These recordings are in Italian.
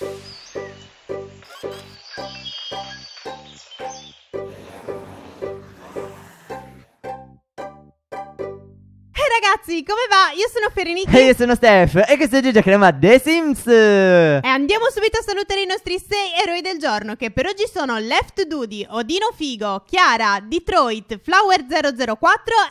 Thank you. ragazzi, come va? Io sono Ferenica E io sono Steph E questo oggi giocheremo a The Sims E andiamo subito a salutare i nostri sei eroi del giorno Che per oggi sono Left Duty, Odino Figo, Chiara, Detroit, Flower004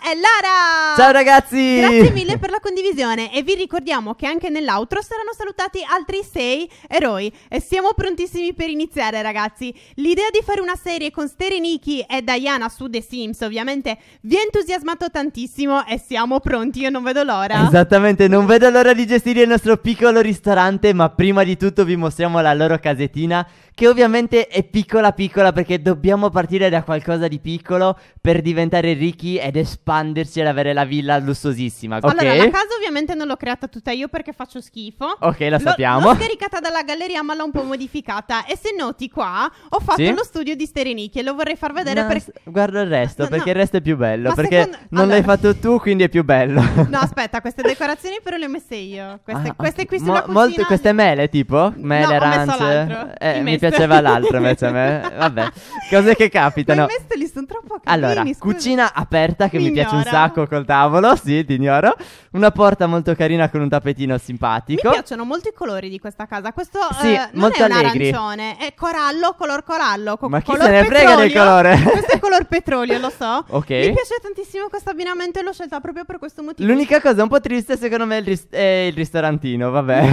e Lara Ciao ragazzi Grazie mille per la condivisione E vi ricordiamo che anche nell'outro saranno salutati altri sei eroi E siamo prontissimi per iniziare ragazzi L'idea di fare una serie con Stereniki e Diana su The Sims ovviamente vi ha entusiasmato tantissimo e siamo pronti io non vedo l'ora. Esattamente, non vedo l'ora di gestire il nostro piccolo ristorante, ma prima di tutto vi mostriamo la loro casettina, che ovviamente è piccola piccola perché dobbiamo partire da qualcosa di piccolo per diventare ricchi ed espanderci ad avere la villa lussosissima. Allora, okay. la casa ovviamente non l'ho creata tutta io perché faccio schifo. Ok, la sappiamo. L'ho, l'ho scaricata dalla galleria ma l'ho un po' modificata e se noti qua ho fatto sì? lo studio di Sterenichi e lo vorrei far vedere no, perché... Guarda il resto, no, perché no. il resto è più bello, ma perché secondo... non allora... l'hai fatto tu, quindi è più bello. no, aspetta, queste decorazioni però le ho messe io. Queste, ah, queste qui sono mo- Queste mele tipo? Mele, no, ranze? Eh, mi piaceva l'altro invece a me. Vabbè, cose che capitano. Ma i lì sono troppo carini. Allora, scusa. cucina aperta che mi, mi piace un sacco col tavolo, sì, ti ignoro. Una porta molto carina con un tappetino simpatico. Mi piacciono molto i colori di questa casa. Questo eh, sì, eh, non molto è un allegri. arancione, è corallo, color corallo. Co- Ma chi se ne frega del colore? questo è color petrolio, lo so. Ok. Mi piace tantissimo questo abbinamento e l'ho scelta proprio per questo motivo. L'unica cosa un po' triste secondo me è il, ris- è il ristorantino, vabbè.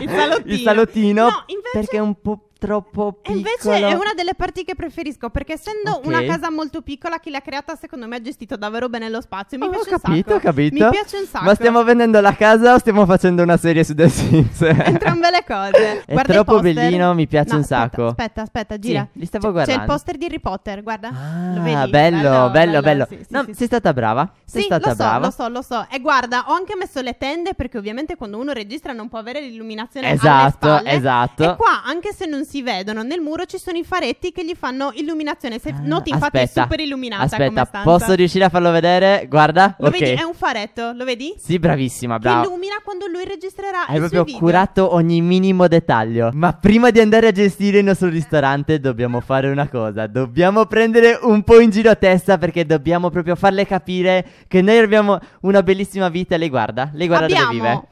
Il salottino. il salottino no, invece... Perché è un po' troppo piccolo. E invece è una delle parti che preferisco perché essendo okay. una casa molto piccola chi l'ha creata secondo me ha gestito davvero bene lo spazio mi oh, piace capito, un sacco. capito. Mi piace un sacco. Ma stiamo vendendo la casa o stiamo facendo una serie su The Sims? Entrambe le cose. è guarda troppo bellino, mi piace no, un sacco. Aspetta, aspetta, gira. Sì, li stavo C- guardando. C'è il poster di Harry Potter, guarda. Ah, Lo vedi? bello, bello, bello. bello. Sì, no, sì, sei sì. stata brava. Sei stata lo so, brava. lo so, lo so. E guarda, ho anche messo le tende perché ovviamente quando uno registra non può avere l'illuminazione esatto, Esatto, esatto. E qua, anche se non si si vedono. Nel muro ci sono i faretti che gli fanno illuminazione. Se ah, noti, infatti, aspetta, è super illuminata. Aspetta, posso riuscire a farlo vedere? Guarda, lo okay. vedi? È un faretto, lo vedi? Sì, bravissima, brava. Che illumina quando lui registrerà. Hai proprio video. curato ogni minimo dettaglio. Ma prima di andare a gestire il nostro ristorante, dobbiamo fare una cosa. Dobbiamo prendere un po' in giro a testa perché dobbiamo proprio farle capire che noi abbiamo una bellissima vita. Lei guarda, lei guarda abbiamo dove vive.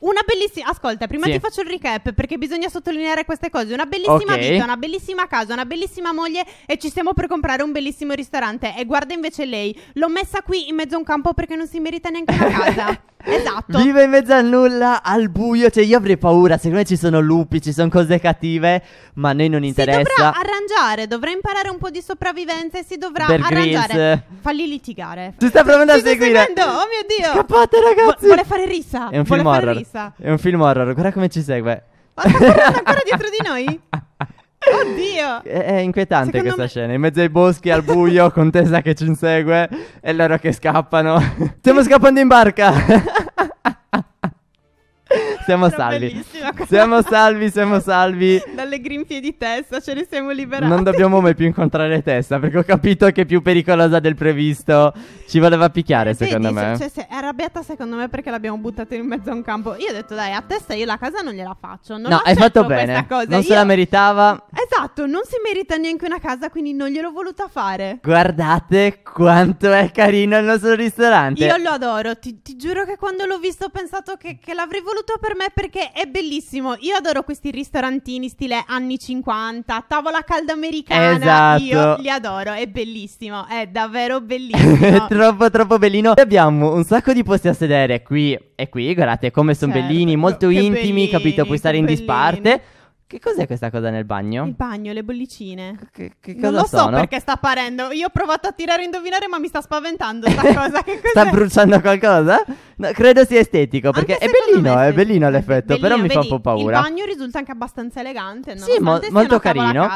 Una bellissima. Ascolta, prima sì. ti faccio il recap perché bisogna sottolineare queste cose. Una bellissima okay. vita, una bellissima casa, una bellissima moglie e ci stiamo per comprare un bellissimo ristorante. E guarda invece lei, l'ho messa qui in mezzo a un campo perché non si merita neanche una casa. Esatto. Vive in mezzo al nulla, al buio. Cioè, io avrei paura. Secondo me ci sono lupi, ci sono cose cattive, ma a noi non interessa. Si dovrà arrangiare, dovrà imparare un po' di sopravvivenza e si dovrà Bear arrangiare. Grylls. Falli litigare. Ci sta provando a seguire. Seguendo. Oh mio dio. Scappate, ragazzi. vuole fare rissa. È un film vuole horror. È un film horror. Guarda come ci segue. Ma sta ancora dietro di noi. Oddio! È, inquietante Secondo questa me... scena, in mezzo ai boschi, al buio, con Tessa che ci insegue e loro che scappano. Stiamo scappando in barca! siamo salvi. Siamo salvi, siamo salvi. Dalle grinfie di testa ce ne siamo liberati. Non dobbiamo mai più incontrare testa perché ho capito che è più pericolosa del previsto. Ci voleva picchiare, Vedi, secondo me. Cioè, se è arrabbiata, secondo me, perché l'abbiamo buttata in mezzo a un campo. Io ho detto, dai, a testa io la casa non gliela faccio. Non no, hai fatto bene. Cosa. Non io... se la meritava. Esatto, non si merita neanche una casa, quindi non gliel'ho voluta fare. Guardate quanto è carino il nostro ristorante. Io lo adoro, ti, ti giuro che quando l'ho visto ho pensato che, che l'avrei voluto per me perché è bellissimo. Io adoro questi ristorantini stile anni 50, tavola calda americana. Esatto. Io li adoro, è bellissimo, è davvero bellissimo. È troppo troppo bellino. E abbiamo un sacco di posti a sedere qui e qui, guardate come sono certo, bellini, molto intimi, bellini, capito? Puoi stare in bellini. disparte. Che cos'è questa cosa nel bagno? Il bagno, le bollicine. Che, che cosa non lo sono? so perché sta apparendo. Io ho provato a tirare a indovinare, ma mi sta spaventando sta cosa. Che cos'è? sta bruciando qualcosa? No, credo sia estetico perché è bellino, è bellino l'effetto, bellino, però mi fa un po' paura. Il bagno risulta anche abbastanza elegante, no? Sì, mo- molto carino.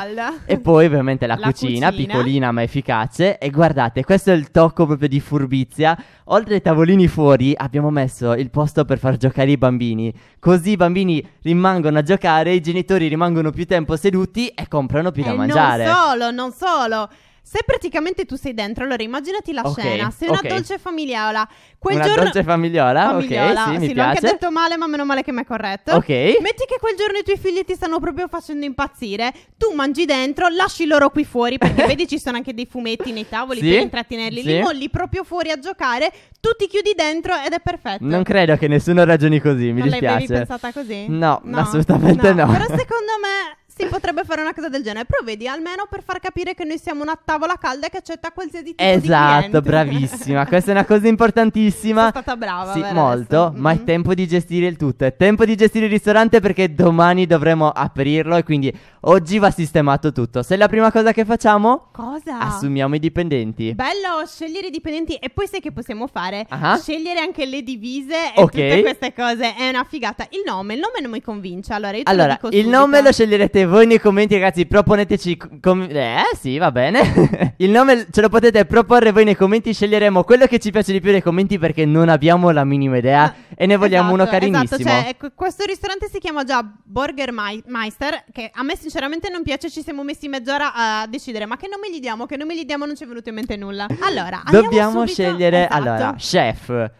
E poi ovviamente la, la cucina, cucina, piccolina ma efficace. E guardate, questo è il tocco proprio di furbizia. Oltre ai tavolini fuori abbiamo messo il posto per far giocare i bambini. Così i bambini rimangono a giocare, i genitori rimangono più tempo seduti e comprano più e eh, da mangiare. Non solo, non solo. Se praticamente tu sei dentro, allora immaginati la Ok, scena. Sei una ok. dolce famigliola. Quel Una giorno... dolce famigliola, Famigliola, ok, sì, sì mi l'ho anche detto male, ma meno male che mi è corretto. Ok. Metti che quel giorno i tuoi figli ti stanno proprio facendo impazzire. Tu mangi dentro, lasci loro qui fuori perché vedi ci sono anche dei fumetti nei tavoli Sì, per intrattenerli. Li molli proprio fuori a giocare. Tu ti chiudi dentro ed è perfetto. Non credo che nessuno ragioni così, mi non l'hai mai dispiace. pensata così? No, assolutamente no. Però secondo me si potrebbe fare una cosa del genere. Provvedi almeno per far capire che noi siamo una tavola calda che accetta qualsiasi tipo esatto, bravissima. Questa è una cosa importantissima. Sono stata brava. Sì, molto. Mm-hmm. Ma è tempo di gestire il tutto. È tempo di gestire il ristorante perché domani dovremo aprirlo e quindi Oggi va sistemato tutto. Se la prima cosa che facciamo, Cosa? assumiamo i dipendenti. Bello scegliere i dipendenti e poi sai che possiamo fare? Ah. Scegliere anche le divise e Ok. tutte queste cose. È una figata. Il nome, il nome non mi convince. Allora, io te Allora, lo dico il subito. nome lo sceglierete voi nei commenti, ragazzi. Proponeteci. com- eh, sì, va bene. il nome ce lo potete proporre voi nei commenti. Sceglieremo quello che ci piace di più nei commenti perché non abbiamo la minima idea. Ah, e ne vogliamo esatto, uno esatto, carinissimo. Esatto, cioè, ecco, questo ristorante si chiama già Burger Meister, che a me sinceramente non piace, ci siamo messi mezz'ora a decidere, ma che nome gli diamo? Che nome gli diamo? Non ci è venuto in mente nulla. Allora, dobbiamo scegliere, esatto. allora, chef,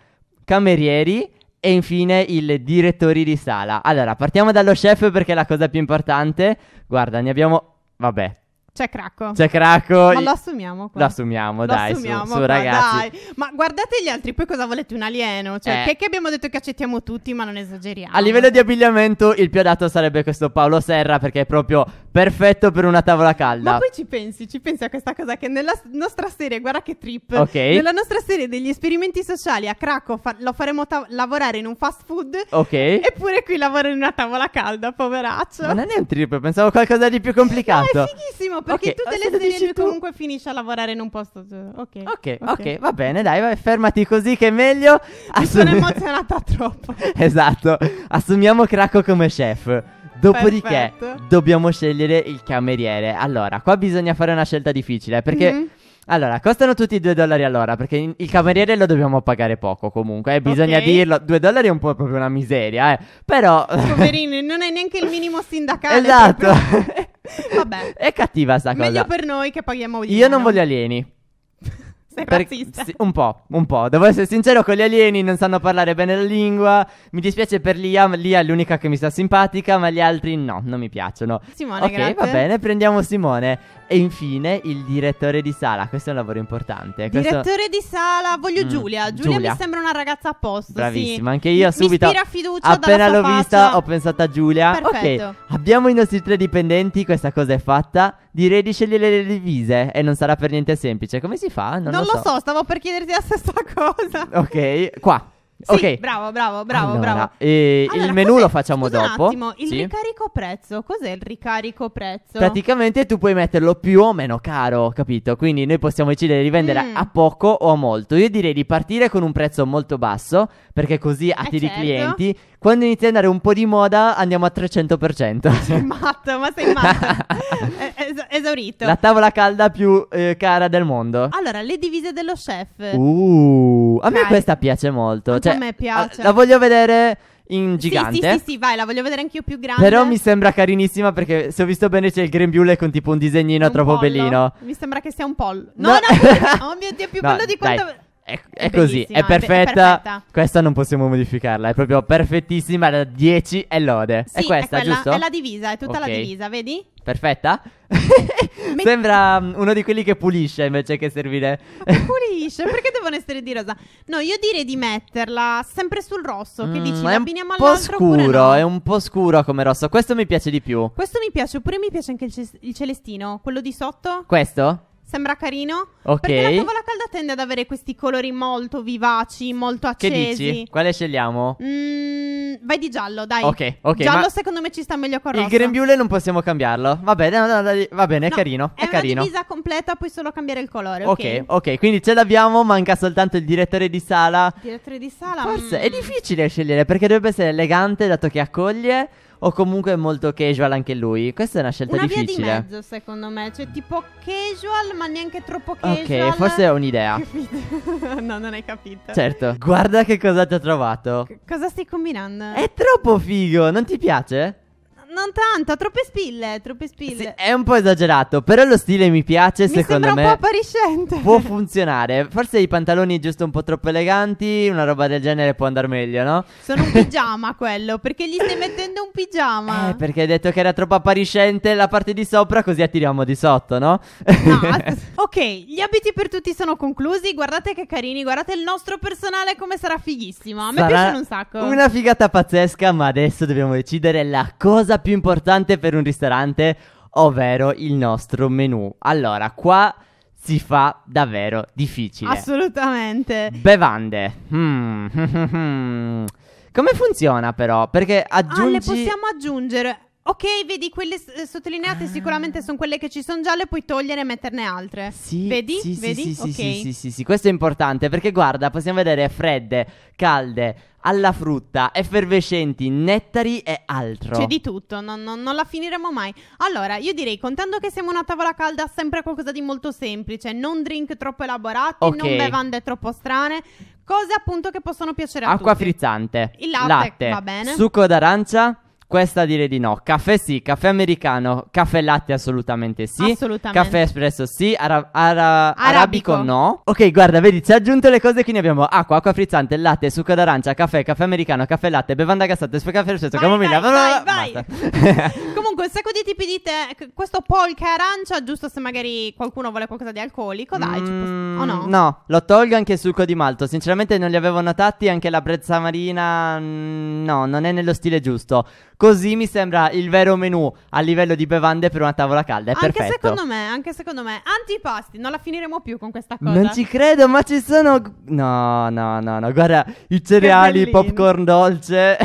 camerieri e infine il direttore di sala. Allora, partiamo dallo chef perché è la cosa più importante. Guarda, ne abbiamo... Vabbè, c'è Cracco. C'è Cracco. Ma lo assumiamo. Qua. Lo assumiamo, lo dai. Assumiamo, su, su, qua, ragazzi. Dai. Ma guardate gli altri, poi cosa volete? Un alieno? Cioè, eh. che abbiamo detto che accettiamo tutti, ma non esageriamo. A livello di abbigliamento, il più adatto sarebbe questo Paolo Serra, perché è proprio perfetto per una tavola calda. Ma poi ci pensi, ci pensi a questa cosa che nella nostra serie, guarda che trip. Ok. Nella nostra serie degli esperimenti sociali a Cracco fa- lo faremo ta- lavorare in un fast food. Ok. Eppure qui lavora in una tavola calda, poveraccio. Ma non è un trip, pensavo qualcosa di più complicato. Ma è fighissimo benissimo perché okay. tutte le sere tu... comunque finisce a lavorare in un posto. Okay. Okay, ok, ok, va bene, dai, vai, fermati così che è meglio. Assum... sono emozionata troppo. esatto, assumiamo Cracco come chef. Dopodiché Perfetto. dobbiamo scegliere il cameriere. Allora, qua bisogna fare una scelta difficile perché... Mm-hmm. Allora, costano tutti 2 dollari all'ora perché il cameriere lo dobbiamo pagare poco comunque, eh, bisogna okay. dirlo, 2 dollari è un po' proprio una miseria, eh. però... Poverino, non è neanche il minimo sindacale. esatto, Vabbè. È cattiva sta cosa. Meglio per noi che paghiamo gli Io non voglio alieni. Sei per... razzista. Sì, un po', un po'. Devo essere sincero con gli alieni, non sanno parlare bene la lingua. Mi dispiace per Lia, Lia è l'unica che mi sta simpatica, ma gli altri no, non mi piacciono. Simone, Ok, grazie. va bene, prendiamo Simone. E infine il direttore di sala, questo è un lavoro importante. Questo... Direttore di sala, voglio mm, Giulia. Giulia. Giulia. mi sembra una ragazza a posto. Bravissima, sì. anche io subito. Mi ispira fiducia. Appena l'ho faccia. vista, ho pensato a Giulia. Perfetto. Ok, abbiamo i nostri tre dipendenti, questa cosa è fatta. Direi di scegliere le divise e non sarà per niente semplice. Come si fa? Non, non lo, so. lo so, stavo per chiederti la stessa cosa. Ok, qua. Sì, ok. Bravo, bravo, bravo, allora, bravo. Eh, allora, il menu lo facciamo dopo. Un attimo, il sì. ricarico prezzo, cos'è il ricarico prezzo? Praticamente tu puoi metterlo più o meno caro, capito? Quindi noi possiamo decidere di vendere mm. a poco o a molto. Io direi di partire con un prezzo molto basso, perché così eh, attiri eh certo. clienti. Quando inizia ad andare un po' di moda andiamo a 300%. Sei matto, ma sei matto. Eh, es- esaurito. La tavola calda più eh, cara del mondo. Allora, le divise dello chef. Uh, a Dai. me questa piace molto cioè, a me piace. La voglio vedere in gigante. Sì, sì, sì, sì, vai, la voglio vedere anch'io più grande. Però mi sembra carinissima perché se ho visto bene c'è il grembiule con tipo un disegnino un troppo pollo. bellino. Mi sembra che sia un pollo. No, no, no oh mio Dio, è più no, bello di quanto... Dai. È, è, così, è perfetta. è perfetta. Questa non possiamo modificarla, è proprio perfettissima. Da 10 e lode. Sì, è questa, è quella, giusto? È la divisa, è tutta okay. la divisa, vedi? Perfetta? Sembra mm, uno di quelli che pulisce invece che servire. pulisce? Perché devono essere di rosa? No, io direi di metterla sempre sul rosso. Che mm, dici? È un po' scuro, no? è un po' scuro come rosso. Questo mi piace di più. Questo mi piace, oppure mi piace anche il, ce- il celestino, quello di sotto. Questo? Sembra carino. Ok. Perché la tavola calda tende ad avere questi colori molto vivaci, molto accesi. Che dici? Quale scegliamo? Mm, vai di giallo, dai. Ok, ok. Giallo secondo me ci sta meglio con rosso. Il grembiule non possiamo cambiarlo. Va bene, no, no, va bene, è carino. È, è carino. una divisa completa, puoi solo cambiare il colore. Ok, ok, quindi ce l'abbiamo, manca soltanto il direttore di sala. direttore di sala? Forse mm. è difficile scegliere perché dovrebbe essere elegante dato che accoglie o comunque molto casual anche lui. Questa è una scelta una difficile. Una via di mezzo, secondo me, cioè tipo casual, ma neanche troppo casual. Ok, forse è un'idea. no, non hai capito. Certo. Guarda che cosa ti ho trovato. C- cosa stai combinando? È troppo figo, non ti piace? non tanto, troppe spille, troppe spille. Sì, è un po' esagerato, però lo stile mi piace, mi secondo me. un po' appariscente. Può funzionare. Forse i pantaloni giusto un po' troppo eleganti, una roba del genere può andare meglio, no? Sono un pigiama quello, perché gli stai mettendo un pigiama. Eh, perché hai detto che era troppo appariscente la parte di sopra, così attiriamo di sotto, no? no. ok, gli abiti per tutti sono conclusi, guardate che carini, guardate il nostro personale come sarà fighissimo. A me Sarà piacciono un sacco. Una figata pazzesca, ma adesso dobbiamo decidere la cosa più più importante per un ristorante, ovvero il nostro menù. Allora, qua si fa davvero difficile. Assolutamente. Bevande. Hmm. Come funziona però? Perché aggiungi... Ah, le possiamo aggiungere. Ok, vedi, quelle s- eh, sottolineate ah. sicuramente sono quelle che ci sono già, le puoi togliere e metterne altre. Sì, vedi? Sì, vedi? Sì, sì, okay. sì, sì, sì, sì, questo è importante perché guarda, possiamo vedere fredde, calde, alla frutta, effervescenti, nettari e altro. C'è di tutto, non, non, non, la finiremo mai. Allora, io direi, contando che siamo una tavola calda, sempre qualcosa di molto semplice, non drink troppo elaborati, okay. non bevande troppo strane, cose appunto che possono piacere a Acqua tutti. Acqua frizzante, Il latte, latte, va bene. Succo d'arancia questa direi di no. Caffè sì, caffè americano, caffè latte assolutamente sì. Assolutamente. Caffè espresso sì, ara- ara- arabico. arabico. no. Ok, guarda, vedi, ci ha aggiunto le cose, quindi abbiamo acqua, acqua frizzante, latte, succo d'arancia, caffè, caffè americano, caffè latte, bevanda gassata, caffè fresco, camomilla. Vai, vai, vai. Comunque, un sacco di tipi di tè. Ecco, questo polka arancia, giusto se magari qualcuno vuole qualcosa di alcolico, dai. Mm, posso... O no? No, lo tolgo anche il succo di malto. Sinceramente non li avevo notati, anche la brezza marina. Mm, no, non è nello stile giusto. Così mi sembra il vero menù a livello di bevande per una tavola calda. È anche perfetto. secondo me, anche secondo me. Antipasti, non la finiremo più con questa cosa. Non ci credo, ma ci sono. No, no, no, no. Guarda, i cereali, popcorn dolce.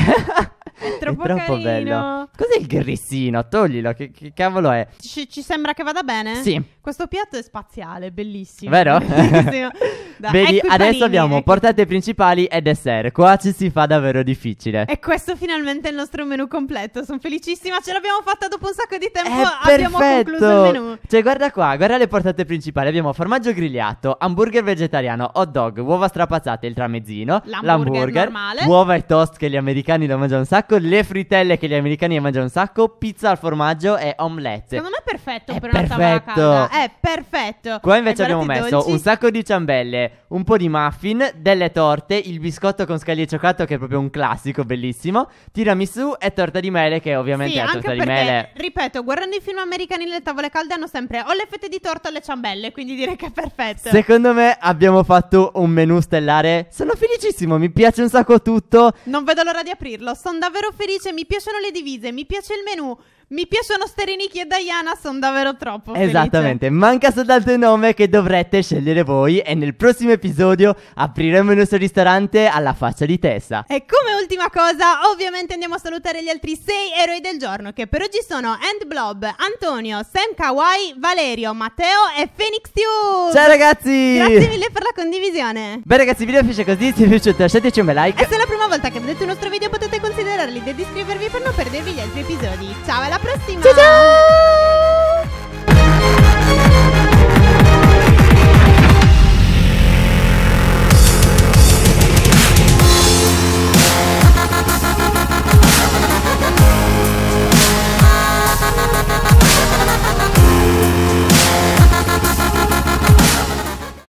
È troppo, è troppo bello. Cos'è il grissino? Toglilo, che, che cavolo è? Ci, ci, sembra che vada bene? Sì. Questo piatto è spaziale, bellissimo. Vero? bellissimo. Da, Vedi, ecco adesso abbiamo ecco. portate principali e dessert. Qua ci si fa davvero difficile. E questo finalmente è il nostro menu completo. Sono felicissima, ce l'abbiamo fatta dopo un sacco di tempo. È abbiamo perfetto. concluso il menù. Cioè, guarda qua, guarda le portate principali. Abbiamo formaggio grigliato, hamburger vegetariano, hot dog, uova strapazzate, il tramezzino, l'hamburger, l'hamburger normale. uova e toast che gli americani lo mangiano un sacco sacco, le frittelle che gli americani mangiano un sacco, pizza al formaggio e omelette. Secondo me è perfetto è per perfetto. una tavola calda. È perfetto. Qua invece abbiamo messo dolci. un sacco di ciambelle, un po' di muffin, delle torte, il biscotto con scaglie di cioccolato che è proprio un classico bellissimo, tiramisù e torta di mele che ovviamente sì, è torta perché, di mele. ripeto, guardando i film americani le tavole calde hanno sempre o le fette di torta o le ciambelle, quindi direi che è perfetto. Secondo me abbiamo fatto un menù stellare. Sono felicissimo, mi piace un sacco tutto. Non vedo l'ora di aprirlo, sono davvero davvero felice, mi piacciono le divise, mi piace il menù. Mi piacciono Sterinichi e Diana, sono davvero troppo. Esattamente, felice. manca soltanto il nome che dovrete scegliere voi e nel prossimo episodio apriremo il nostro ristorante alla faccia di Tessa. E come ultima cosa, ovviamente andiamo a salutare gli altri sei eroi del giorno che per oggi sono End Blob, Antonio, Sam Kawaii, Valerio, Matteo e Phoenix Tube. Ciao ragazzi! Grazie mille per la condivisione. Beh ragazzi, il video piace così, se vi è piaciuto lasciateci un bel like. E se è la prima volta che vedete il nostro video potete regalarli e di iscrivervi per non perdervi gli altri episodi. Ciao, alla prossima! Ciao! ciao!